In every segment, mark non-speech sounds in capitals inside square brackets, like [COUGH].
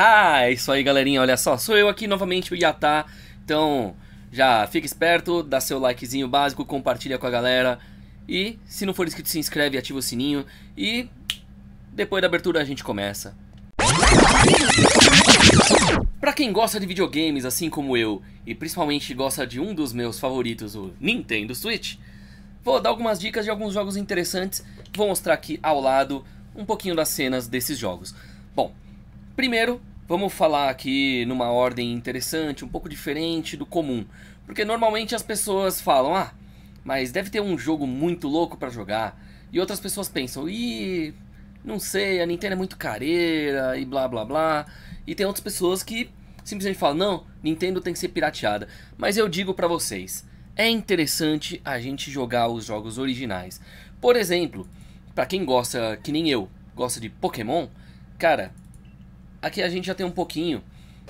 Haha, é isso aí galerinha, olha só, sou eu aqui novamente, o Yatá, então já fica esperto, dá seu likezinho básico, compartilha com a galera e se não for inscrito se inscreve, ativa o sininho e depois da abertura a gente começa. Pra quem gosta de videogames assim como eu e principalmente gosta de um dos meus favoritos, o Nintendo Switch, vou dar algumas dicas de alguns jogos interessantes, vou mostrar aqui ao lado um pouquinho das cenas desses jogos. Bom, primeiro Vamos falar aqui numa ordem interessante, um pouco diferente do comum, porque normalmente as pessoas falam: "Ah, mas deve ter um jogo muito louco para jogar". E outras pessoas pensam: "Ih, não sei, a Nintendo é muito careira e blá blá blá". E tem outras pessoas que simplesmente falam: "Não, Nintendo tem que ser pirateada". Mas eu digo para vocês, é interessante a gente jogar os jogos originais. Por exemplo, para quem gosta, que nem eu, gosta de Pokémon, cara, Aqui a gente já tem um pouquinho,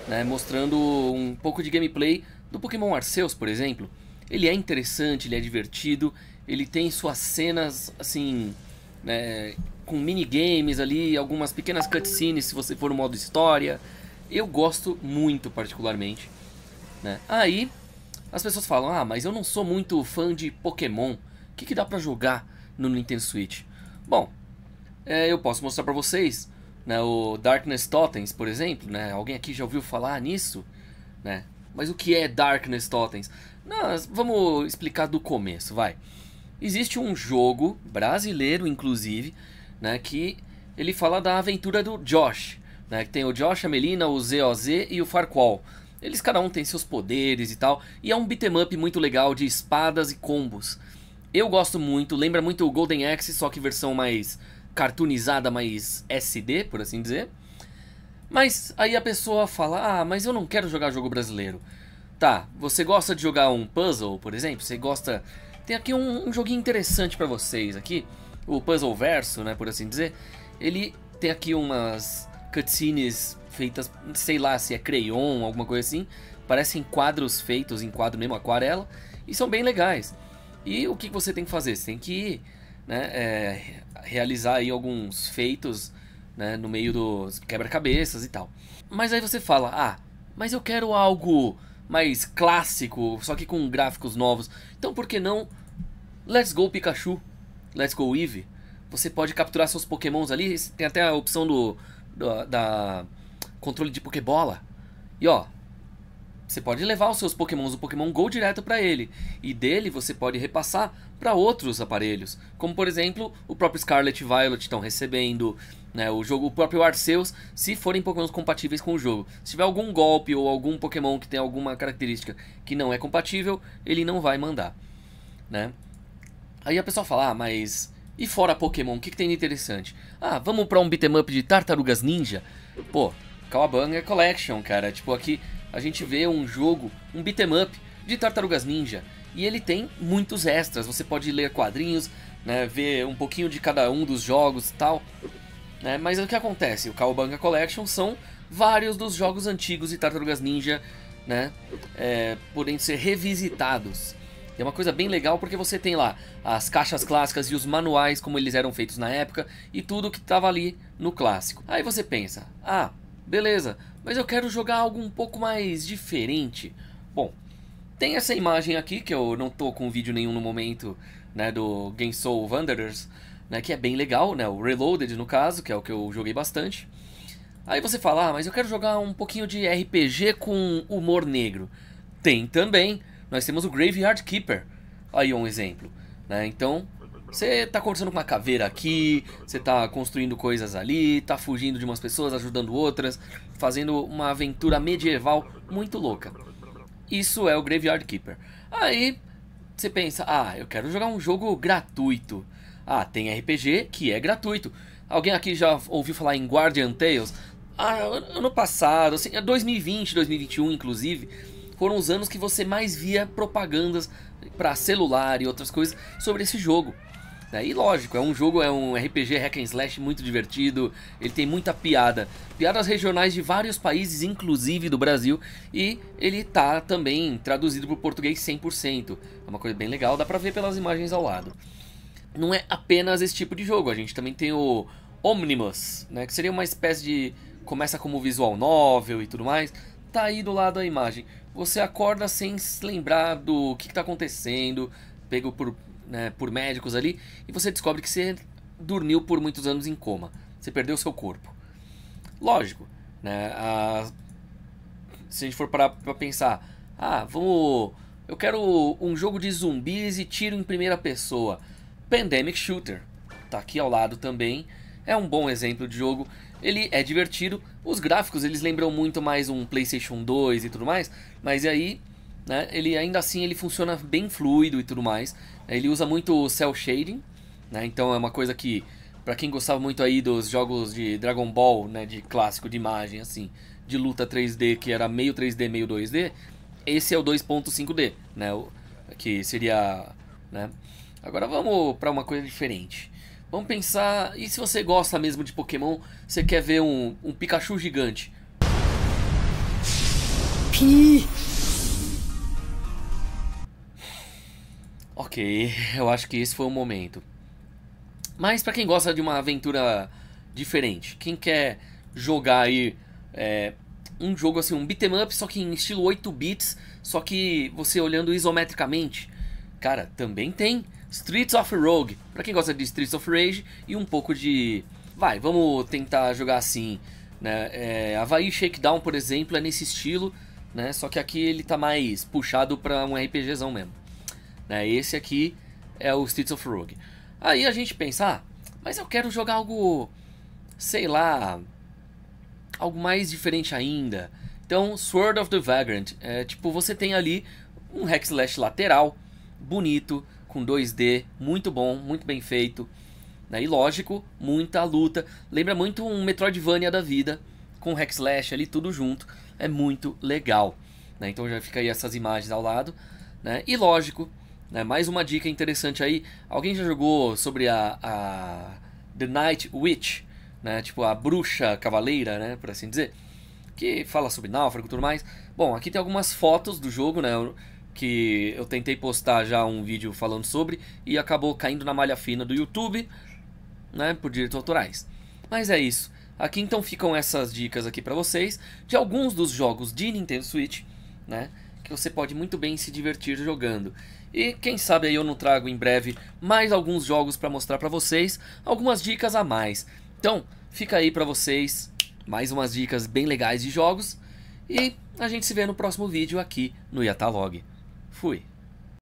né, mostrando um pouco de gameplay do Pokémon Arceus, por exemplo. Ele é interessante, ele é divertido, ele tem suas cenas assim, né, com minigames ali, algumas pequenas cutscenes se você for no modo história. Eu gosto muito, particularmente. Né? Aí as pessoas falam: Ah, mas eu não sou muito fã de Pokémon. O que, que dá para jogar no Nintendo Switch? Bom, é, eu posso mostrar para vocês né? O Darkness Totems, por exemplo, né? Alguém aqui já ouviu falar nisso? Né? Mas o que é Darkness Totems? Nós vamos explicar do começo, vai. Existe um jogo brasileiro, inclusive, né, que ele fala da aventura do Josh, né, que tem o Josh, a Melina, o ZOZ e o Farquall. Eles cada um tem seus poderes e tal, e é um beat 'em up muito legal de espadas e combos. Eu gosto muito, lembra muito o Golden Axe, só que versão mais cartoonizada mais SD, por assim dizer. Mas aí a pessoa fala: Ah, mas eu não quero jogar jogo brasileiro. Tá, você gosta de jogar um puzzle, por exemplo? Você gosta. Tem aqui um, um joguinho interessante para vocês aqui. O Puzzle Verso, né, por assim dizer. Ele tem aqui umas cutscenes feitas, sei lá se é crayon, alguma coisa assim. Parecem quadros feitos em quadro mesmo, aquarela. E são bem legais. E o que você tem que fazer? Você tem que ir né, é, realizar aí alguns feitos né, no meio dos quebra-cabeças e tal. Mas aí você fala, ah, mas eu quero algo mais clássico, só que com gráficos novos. Então por que não Let's Go Pikachu, Let's Go Eevee? Você pode capturar seus pokémons ali, tem até a opção do, do da controle de pokébola. E ó, você pode levar os seus Pokémons do Pokémon Go direto para ele, e dele você pode repassar para outros aparelhos, como por exemplo o próprio Scarlet e Violet estão recebendo, né, o jogo, o próprio Arceus, se forem Pokémons compatíveis com o jogo. Se tiver algum golpe ou algum Pokémon que tem alguma característica que não é compatível, ele não vai mandar, né? Aí a pessoa fala, ah, mas e fora Pokémon, o que, que, tem de interessante? Ah, vamos para um beat'em up de Tartarugas Ninja? Pô, Cowabunga Collection, cara. Tipo, aqui a gente vê um jogo, um beat'em up de Tartarugas Ninja. E ele tem muitos extras, você pode ler quadrinhos, né, ver um pouquinho de cada um dos jogos e tal. Né? Mas o que acontece? O Cowabunga Collection são vários dos jogos antigos de Tartarugas Ninja, né, é, podendo ser revisitados. é uma coisa bem legal porque você tem lá as caixas clássicas e os manuais como eles eram feitos na época e tudo que estava ali no clássico. Aí você pensa, ah, beleza, mas eu quero jogar algo um pouco mais diferente. Bom, tem essa imagem aqui, que eu não tô com vídeo nenhum no momento, né, do Game Soul Wanderers, né, que é bem legal, né, o Reloaded no caso, que é o que eu joguei bastante. Aí você fala, ah, mas eu quero jogar um pouquinho de RPG com humor negro. Tem também, nós temos o Graveyard Keeper, aí um exemplo, né, então você tá conversando com uma caveira aqui, você tá construindo coisas ali, tá fugindo de umas pessoas, ajudando outras, fazendo uma aventura medieval muito louca. Isso é o Graveyard Keeper. Aí você pensa, ah, eu quero jogar um jogo gratuito. Ah, tem RPG que é gratuito. Alguém aqui já ouviu falar em Guardian Tales? Ah, ano passado, assim, 2020, é 2021 inclusive, foram os anos que você mais via propagandas para celular e outras coisas sobre esse jogo. E lógico, é um jogo, é um RPG hack and slash muito divertido, ele tem muita piada. Piadas regionais de vários países, inclusive do Brasil, e ele tá também traduzido para o português 100%. É uma coisa bem legal, dá pra ver pelas imagens ao lado. Não é apenas esse tipo de jogo, a gente também tem o Omnibus, né, que seria uma espécie de... começa como visual novel e tudo mais, tá aí do lado a imagem. Você acorda sem se lembrar do que, que tá acontecendo, pego por né, por médicos ali e você descobre que você dormiu por muitos anos em coma. Você perdeu seu corpo. Lógico, né? A, se a gente for parar para pensar, ah, vamos, eu quero um jogo de zumbis e tiro em primeira pessoa. Pandemic Shooter, tá aqui ao lado também. É um bom exemplo de jogo. Ele é divertido. Os gráficos eles lembram muito mais um PlayStation 2 e tudo mais, mas aí né? Ele ainda assim ele funciona bem fluido e tudo mais. Ele usa muito cell shading, né? Então é uma coisa que para quem gostava muito aí dos jogos de Dragon Ball, né, de clássico de imagem assim, de luta 3D que era meio 3D, meio 2D, esse é o 2.5D, né? O, que seria, né? Agora vamos para uma coisa diferente. Vamos pensar, e se você gosta mesmo de Pokémon, você quer ver um, um Pikachu gigante? Pi! Ok, [LAUGHS] eu acho que esse foi o momento. Mas para quem gosta de uma aventura diferente, quem quer jogar aí é, um jogo assim, um beat'em up, só que em estilo 8 bits, só que você olhando isometricamente, cara, também tem Streets of Rogue, para quem gosta de Streets of Rage e um pouco de, vai, vamos tentar jogar assim, né? É, Havaí Shakedown, por exemplo, é nesse estilo, né? Só que aqui ele tá mais puxado para um RPGzão mesmo. Né? Esse aqui é o Streets of Rogue. Aí a gente pensa, ah, mas eu quero jogar algo, sei lá, algo mais diferente ainda. Então, Sword of the Vagrant, é tipo, você tem ali um hack slash lateral, bonito, com 2D, muito bom, muito bem feito. Né? E lógico, muita luta. Lembra muito um Metroidvania da vida, com hack slash ali tudo junto. É muito legal. Né? Então já fica aí essas imagens ao lado. Né? E lógico, né? Mais uma dica interessante aí. Alguém já jogou sobre a, a The Night Witch, né? Tipo a bruxa cavaleira, né? Por assim dizer. Que fala sobre náufrago e tudo mais. Bom, aqui tem algumas fotos do jogo, né? Que eu tentei postar já um vídeo falando sobre e acabou caindo na malha fina do YouTube, né? Por direitos autorais. Mas é isso. Aqui então ficam essas dicas aqui para vocês de alguns dos jogos de Nintendo Switch, né? Que você pode muito bem se divertir jogando. E quem sabe aí eu não trago em breve mais alguns jogos para mostrar para vocês, algumas dicas a mais. Então, fica aí para vocês mais umas dicas bem legais de jogos e a gente se vê no próximo vídeo aqui no Yatalog. Fui.